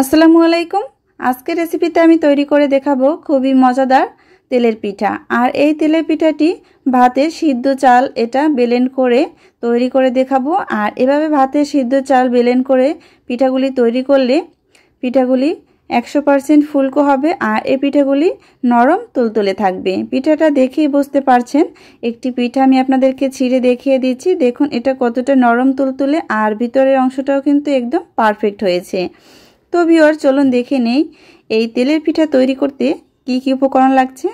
আসসালামু আলাইকুম আজকের রেসিপিতে আমি তৈরি করে দেখাবো খুবই মজাদার তেলের পিঠা আর এই তেলের পিঠাটি ভাতের সিদ্ধ চাল এটা বেলেন করে তৈরি করে দেখাবো আর এভাবে ভাতের সিদ্ধ চাল বেলেন করে পিঠাগুলি তৈরি করলে পিঠাগুলি একশো পারসেন্ট ফুলকো হবে আর এই পিঠাগুলি নরম তুলতুলে থাকবে পিঠাটা দেখেই বুঝতে পারছেন একটি পিঠা আমি আপনাদেরকে ছিঁড়ে দেখিয়ে দিচ্ছি দেখুন এটা কতটা নরম তুলতুলে আর ভিতরের অংশটাও কিন্তু একদম পারফেক্ট হয়েছে তো ভিওর চলুন দেখে নেই এই তেলের পিঠা তৈরি করতে কি কি উপকরণ লাগছে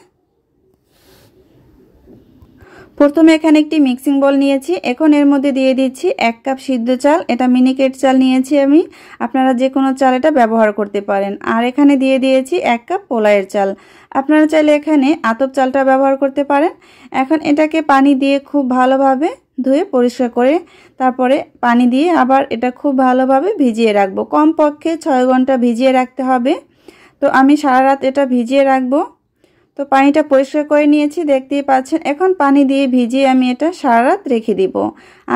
প্রথমে এখানে একটি মিক্সিং বল নিয়েছি এখন এর মধ্যে দিয়ে দিচ্ছি এক কাপ সিদ্ধ চাল এটা মিনিকেট চাল নিয়েছি আমি আপনারা যে কোনো চাল এটা ব্যবহার করতে পারেন আর এখানে দিয়ে দিয়েছি এক কাপ পোলায়ের চাল আপনারা চাইলে এখানে আতপ চালটা ব্যবহার করতে পারেন এখন এটাকে পানি দিয়ে খুব ভালোভাবে ধুয়ে পরিষ্কার করে তারপরে পানি দিয়ে আবার এটা খুব ভালোভাবে ভিজিয়ে রাখবো কমপক্ষে ছয় ঘন্টা ভিজিয়ে রাখতে হবে তো আমি সারা রাত এটা ভিজিয়ে রাখবো তো পানিটা পরিষ্কার করে নিয়েছি দেখতেই পাচ্ছেন এখন পানি দিয়ে ভিজিয়ে আমি এটা সারা রাত রেখে দিব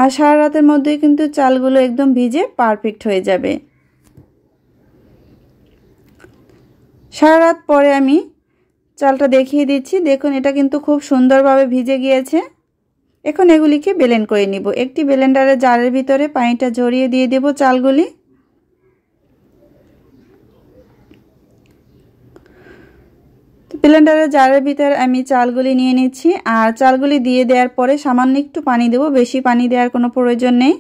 আর সারা রাতের মধ্যেই কিন্তু চালগুলো একদম ভিজে পারফেক্ট হয়ে যাবে সারা রাত পরে আমি চালটা দেখিয়ে দিচ্ছি দেখুন এটা কিন্তু খুব সুন্দরভাবে ভিজে গিয়েছে এখন এগুলিকে বেলেন করে নিব একটি বেলেন্ডারের জারের ভিতরে পানিটা ঝরিয়ে দিয়ে দেব চালগুলি ব্লেন্ডারের জারের ভিতরে আমি চালগুলি নিয়ে নিচ্ছি আর চালগুলি দিয়ে দেওয়ার পরে সামান্য একটু পানি দেব বেশি পানি দেওয়ার কোনো প্রয়োজন নেই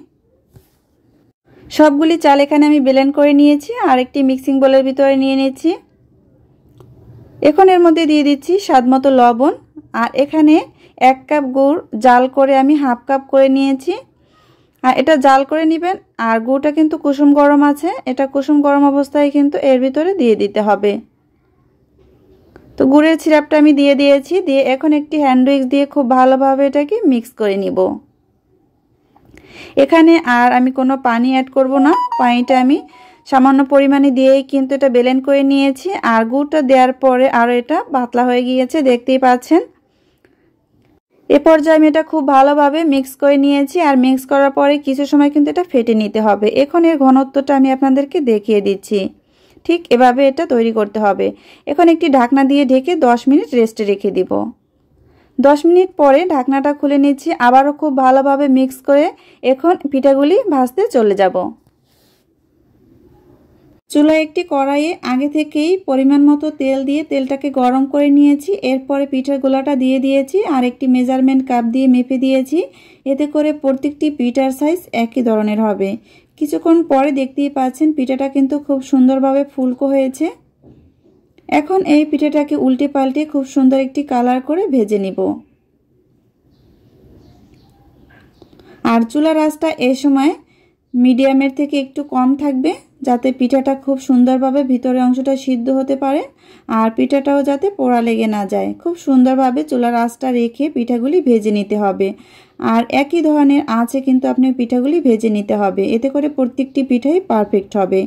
সবগুলি চাল এখানে আমি ব্লেন্ড করে নিয়েছি আর একটি মিক্সিং বোলের ভিতরে নিয়ে নিচ্ছি এখন এর মধ্যে দিয়ে দিচ্ছি স্বাদ মতো লবণ আর এখানে এক কাপ গুড় জাল করে আমি হাফ কাপ করে নিয়েছি আর এটা জাল করে নেবেন আর গুড়টা কিন্তু কুসুম গরম আছে এটা কুসুম গরম অবস্থায় কিন্তু এর ভিতরে দিয়ে দিতে হবে তো গুড়ের সিরাপটা আমি দিয়ে দিয়েছি দিয়ে এখন একটি হ্যান্ড উইক্স দিয়ে খুব ভালোভাবে এটাকে মিক্স করে নিব এখানে আর আমি কোনো পানি অ্যাড করব না পানিটা আমি সামান্য পরিমাণে দিয়েই কিন্তু এটা বেলেন করে নিয়েছি আর গুড়টা দেওয়ার পরে আরও এটা পাতলা হয়ে গিয়েছে দেখতেই পাচ্ছেন এ পর্যায়ে আমি এটা খুব ভালোভাবে মিক্স করে নিয়েছি আর মিক্স করার পরে কিছু সময় কিন্তু এটা ফেটে নিতে হবে এখন এর ঘনত্বটা আমি আপনাদেরকে দেখিয়ে দিচ্ছি ঠিক এভাবে এটা তৈরি করতে হবে এখন একটি ঢাকনা দিয়ে ঢেকে 10 মিনিট রেস্টে রেখে দিব 10 মিনিট পরে ঢাকনাটা খুলে নিচ্ছি আবারও খুব ভালোভাবে মিক্স করে এখন পিঠাগুলি ভাজতে চলে যাব চুলায় একটি কড়াইয়ে আগে থেকেই পরিমাণ মতো তেল দিয়ে তেলটাকে গরম করে নিয়েছি এরপরে পিঠার গোলাটা দিয়ে দিয়েছি আর একটি মেজারমেন্ট কাপ দিয়ে মেপে দিয়েছি এতে করে প্রত্যেকটি পিঠার সাইজ একই ধরনের হবে কিছুক্ষণ পরে দেখতেই পাচ্ছেন পিঠাটা কিন্তু খুব সুন্দরভাবে ফুলকো হয়েছে এখন এই পিঠাটাকে উল্টে পাল্টে খুব সুন্দর একটি কালার করে ভেজে নিব আর চুলা রাসটা এ সময় মিডিয়ামের থেকে একটু কম থাকবে যাতে পিঠাটা খুব সুন্দরভাবে ভিতরে অংশটা সিদ্ধ হতে পারে আর পিঠাটাও যাতে পোড়া লেগে না যায় খুব সুন্দরভাবে চুলার আঁচটা রেখে পিঠাগুলি ভেজে নিতে হবে আর একই ধরনের আঁচে কিন্তু আপনি পিঠাগুলি ভেজে নিতে হবে এতে করে প্রত্যেকটি পিঠাই পারফেক্ট হবে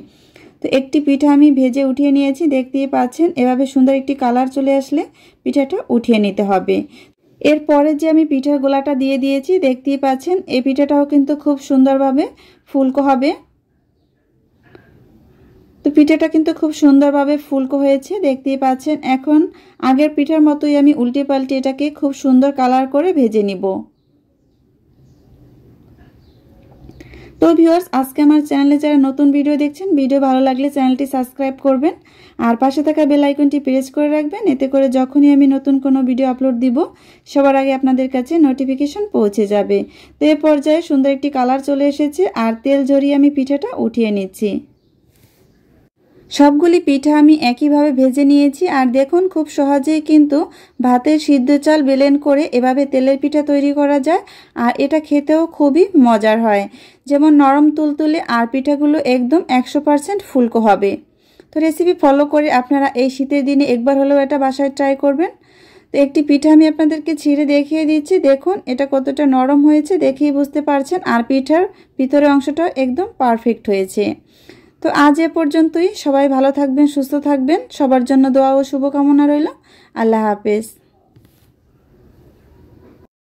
তো একটি পিঠা আমি ভেজে উঠিয়ে নিয়েছি দেখতেই পাচ্ছেন এভাবে সুন্দর একটি কালার চলে আসলে পিঠাটা উঠিয়ে নিতে হবে এরপরে যে আমি পিঠার গোলাটা দিয়ে দিয়েছি দেখতেই পাচ্ছেন এই পিঠাটাও কিন্তু খুব সুন্দরভাবে ফুলকো হবে তো পিঠাটা কিন্তু খুব সুন্দরভাবে ফুলকো হয়েছে দেখতেই পাচ্ছেন এখন আগের পিঠার মতোই আমি উল্টে পাল্টে এটাকে খুব সুন্দর কালার করে ভেজে নিব তো ভিউয়ার্স আজকে আমার চ্যানেলে যারা নতুন ভিডিও দেখছেন ভিডিও ভালো লাগলে চ্যানেলটি সাবস্ক্রাইব করবেন আর পাশে থাকা বেল আইকনটি প্রেস করে রাখবেন এতে করে যখনই আমি নতুন কোনো ভিডিও আপলোড দিব সবার আগে আপনাদের কাছে নোটিফিকেশন পৌঁছে যাবে তো এ পর্যায়ে সুন্দর একটি কালার চলে এসেছে আর তেল ঝরিয়ে আমি পিঠাটা উঠিয়ে নিচ্ছি সবগুলি পিঠা আমি একইভাবে ভেজে নিয়েছি আর দেখুন খুব সহজেই কিন্তু ভাতের সিদ্ধ চাল বেলেন করে এভাবে তেলের পিঠা তৈরি করা যায় আর এটা খেতেও খুবই মজার হয় যেমন নরম তুলতুলে আর পিঠাগুলো একদম একশো পারসেন্ট ফুলকো হবে তো রেসিপি ফলো করে আপনারা এই শীতের দিনে একবার হলেও এটা বাসায় ট্রাই করবেন তো একটি পিঠা আমি আপনাদেরকে ছিঁড়ে দেখিয়ে দিচ্ছি দেখুন এটা কতটা নরম হয়েছে দেখেই বুঝতে পারছেন আর পিঠার ভিতরে অংশটা একদম পারফেক্ট হয়েছে তো আজ এ পর্যন্তই সবাই ভালো থাকবেন সুস্থ থাকবেন সবার জন্য দোয়া ও শুভকামনা রইল আল্লাহ হাফেজ